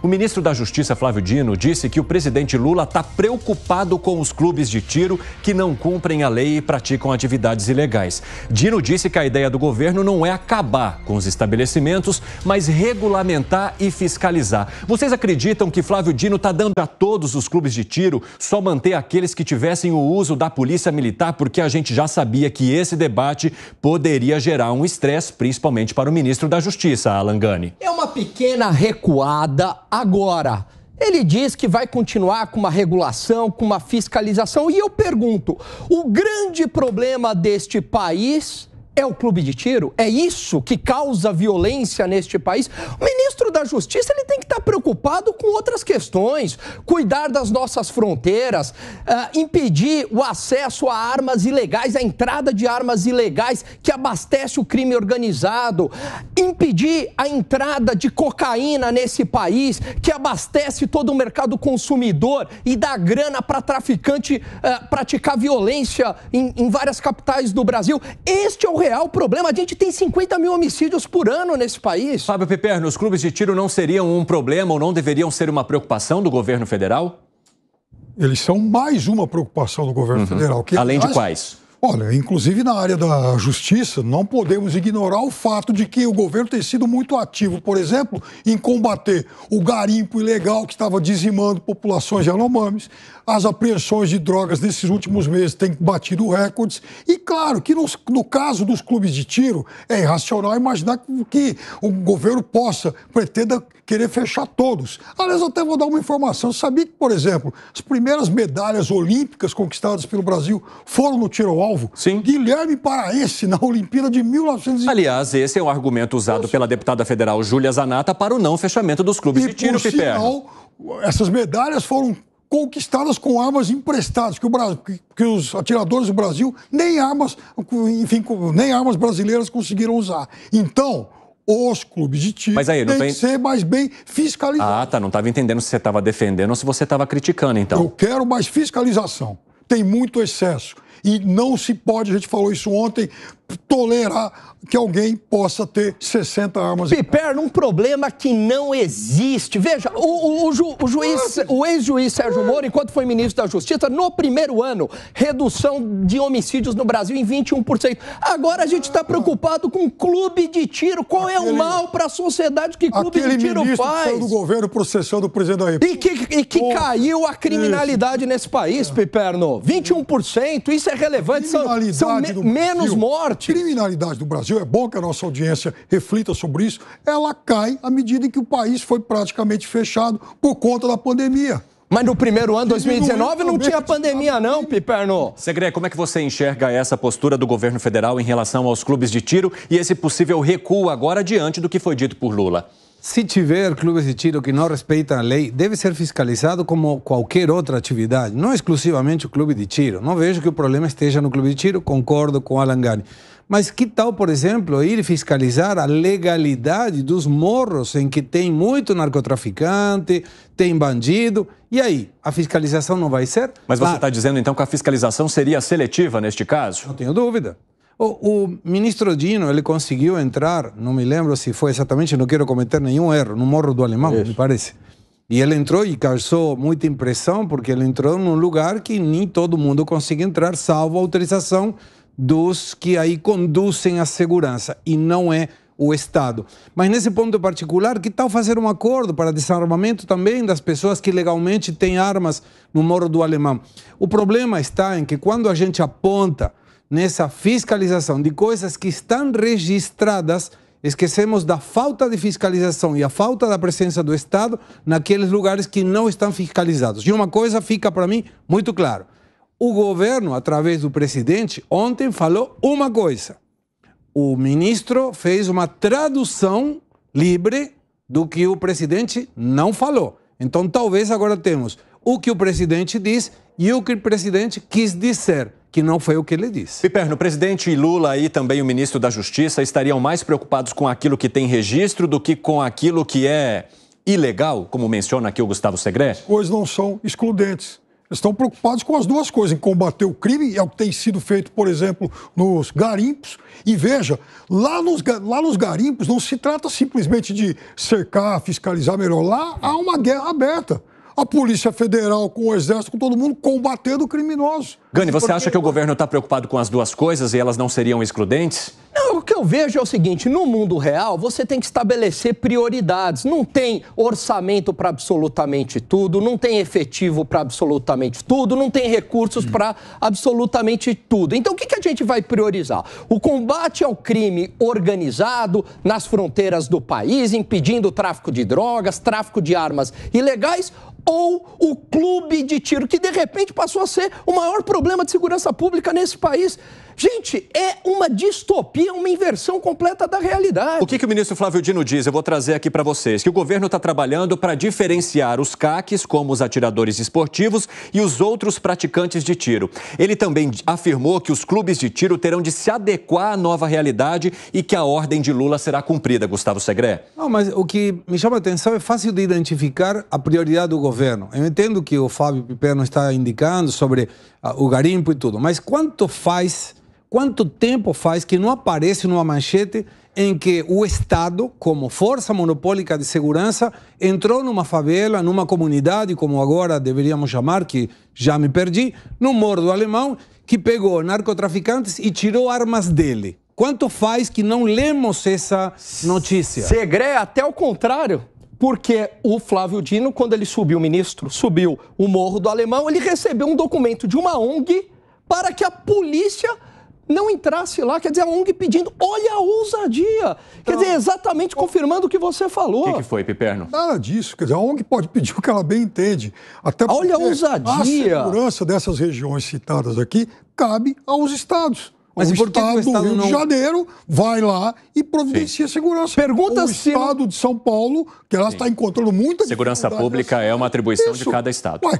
O ministro da Justiça, Flávio Dino, disse que o presidente Lula está preocupado com os clubes de tiro que não cumprem a lei e praticam atividades ilegais. Dino disse que a ideia do governo não é acabar com os estabelecimentos, mas regulamentar e fiscalizar. Vocês acreditam que Flávio Dino está dando a todos os clubes de tiro só manter aqueles que tivessem o uso da polícia militar, porque a gente já sabia que esse debate poderia gerar um estresse, principalmente para o ministro da Justiça, Alan Gani. É uma pequena recuada agora. Ele diz que vai continuar com uma regulação, com uma fiscalização. E eu pergunto: o grande problema deste país é o clube de tiro? É isso que causa violência neste país? Menino, ministro da Justiça ele tem que estar preocupado com outras questões, cuidar das nossas fronteiras, uh, impedir o acesso a armas ilegais, a entrada de armas ilegais que abastece o crime organizado, impedir a entrada de cocaína nesse país que abastece todo o mercado consumidor e dá grana para traficante uh, praticar violência em, em várias capitais do Brasil. Este é o real problema. A gente tem 50 mil homicídios por ano nesse país. Fábio Piper, nos clubes de de tiro não seriam um problema ou não deveriam ser uma preocupação do governo federal? Eles são mais uma preocupação do governo uhum. federal. Que, Além aliás, de quais? Olha, inclusive na área da justiça, não podemos ignorar o fato de que o governo tem sido muito ativo, por exemplo, em combater o garimpo ilegal que estava dizimando populações de yanomamis, as apreensões de drogas nesses últimos meses têm batido recordes, e claro que nos, no caso dos clubes de tiro, é irracional imaginar que o governo possa, pretenda querer fechar todos. Aliás, até vou dar uma informação. sabia que, por exemplo, as primeiras medalhas olímpicas conquistadas pelo Brasil foram no tiro ao alvo? Sim. Guilherme Paraense, na Olimpíada de 1900. Aliás, esse é um argumento usado Nossa. pela deputada federal Júlia Zanata para o não fechamento dos clubes e de tiro, por sinal, essas medalhas foram conquistadas com armas emprestadas, que, o Brasil, que os atiradores do Brasil nem armas, enfim, nem armas brasileiras conseguiram usar. Então, os clubes de tiro Mas aí, não têm tem... que ser mais bem fiscalizados. Ah, tá. Não tá estava entendendo se você estava defendendo ou se você estava criticando, então. Eu quero mais fiscalização. Tem muito excesso. E não se pode, a gente falou isso ontem, tolerar que alguém possa ter 60 armas. Piper, um problema que não existe. Veja, o, o, o, ju, o juiz, o ex-juiz Sérgio Moro, enquanto foi ministro da Justiça, no primeiro ano, redução de homicídios no Brasil em 21%. Agora a gente está preocupado com clube de tiro. Qual aquele, é o mal para a sociedade que clube de tiro faz? Que do governo processando o presidente da República. E que, e que caiu a criminalidade isso. nesse país, é. Piperno. 21%. Isso isso é relevante, são, são me, menos mortes. Criminalidade do Brasil, é bom que a nossa audiência reflita sobre isso, ela cai à medida em que o país foi praticamente fechado por conta da pandemia. Mas no primeiro ano, 2019, não tinha pandemia, não, Piperno. Segredo. como é que você enxerga essa postura do governo federal em relação aos clubes de tiro e esse possível recuo agora diante do que foi dito por Lula? Se tiver clubes de tiro que não respeitam a lei, deve ser fiscalizado como qualquer outra atividade, não exclusivamente o clube de tiro. Não vejo que o problema esteja no clube de tiro, concordo com Alan Gani. Mas que tal, por exemplo, ir fiscalizar a legalidade dos morros em que tem muito narcotraficante, tem bandido? E aí, a fiscalização não vai ser? Mas você ah. está dizendo então que a fiscalização seria seletiva neste caso? Não tenho dúvida. O, o, ministro Dino, ele conseguiu entrar, não me lembro se foi exatamente, não quero cometer nenhum erro, no Morro do Alemão, Isso. me parece. E ele entrou e causou muita impressão, porque ele entrou num lugar que nem todo mundo consegue entrar, salvo a autorização dos que aí conduzem a segurança, e não é o Estado. Mas nesse ponto particular, que tal fazer um acordo para desarmamento também das pessoas que legalmente têm armas no Morro do Alemão? O problema está em que quando a gente aponta nessa fiscalização de coisas que estão registradas, esquecemos da falta de fiscalização e a falta da presença do Estado naqueles lugares que não estão fiscalizados. E uma coisa fica para mim muito claro. O governo, através do presidente, ontem falou uma coisa. O ministro fez uma tradução livre do que o presidente não falou. Então, talvez agora temos o que o presidente diz e o que o presidente quis dizer que não foi o que ele disse. Piperno, o presidente Lula e também o ministro da Justiça estariam mais preocupados com aquilo que tem registro do que com aquilo que é ilegal, como menciona aqui o Gustavo Segré? Pois coisas não são excludentes. Eles estão preocupados com as duas coisas, em combater o crime, é o que tem sido feito, por exemplo, nos garimpos. E veja, lá nos, lá nos garimpos não se trata simplesmente de cercar, fiscalizar melhor. Lá há uma guerra aberta a Polícia Federal, com o Exército, com todo mundo, combatendo criminosos Gani, você acha que o é governo está preocupado com as duas coisas e elas não seriam excludentes? Não, o que eu vejo é o seguinte: no mundo real, você tem que estabelecer prioridades. Não tem orçamento para absolutamente tudo, não tem efetivo para absolutamente tudo, não tem recursos para absolutamente tudo. Então, o que, que a gente vai priorizar? O combate ao crime organizado nas fronteiras do país, impedindo o tráfico de drogas, tráfico de armas ilegais ou o clube de tiro, que de repente passou a ser o maior problema de segurança pública nesse país. Gente, é uma distopia, uma inversão completa da realidade. O que, que o ministro Flávio Dino diz? Eu vou trazer aqui para vocês que o governo está trabalhando para diferenciar os CACs, como os atiradores esportivos, e os outros praticantes de tiro. Ele também afirmou que os clubes de tiro terão de se adequar à nova realidade e que a ordem de Lula será cumprida, Gustavo Segré. Não, mas o que me chama a atenção é fácil de identificar a prioridade do governo governo. Eu entendo que o Fábio não está indicando sobre ah, o garimpo e tudo, mas quanto faz, quanto tempo faz que não aparece numa manchete em que o Estado, como força monopólica de segurança, entrou numa favela, numa comunidade, como agora deveríamos chamar, que já me perdi, no morro do Alemão, que pegou narcotraficantes e tirou armas dele. Quanto faz que não lemos essa notícia? Segredo é até o contrário. Porque o Flávio Dino, quando ele subiu, o ministro, subiu o Morro do Alemão, ele recebeu um documento de uma ONG para que a polícia não entrasse lá, quer dizer, a ONG pedindo, olha a ousadia. Então, quer dizer, exatamente confirmando o que você falou. O que, que, foi, Piperno? Nada disso. Quer dizer, a ONG pode pedir o que ela bem entende. Até olha a ousadia. A segurança dessas regiões citadas aqui cabe aos estados. Mas o por Estado, do Rio não... de Janeiro vai lá e providencia Sim. segurança. Pergunta o se... Estado de São Paulo, que ela está encontrando muita Segurança pública é uma atribuição Isso. de cada Estado. Ué.